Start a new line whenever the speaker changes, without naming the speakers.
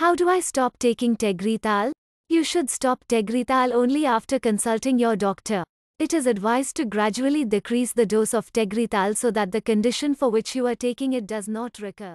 How do I stop taking Tegretal? You should stop Tegretal only after consulting your doctor. It is advised to gradually decrease the dose of Tegretal so that the condition for which you are taking it does not recur.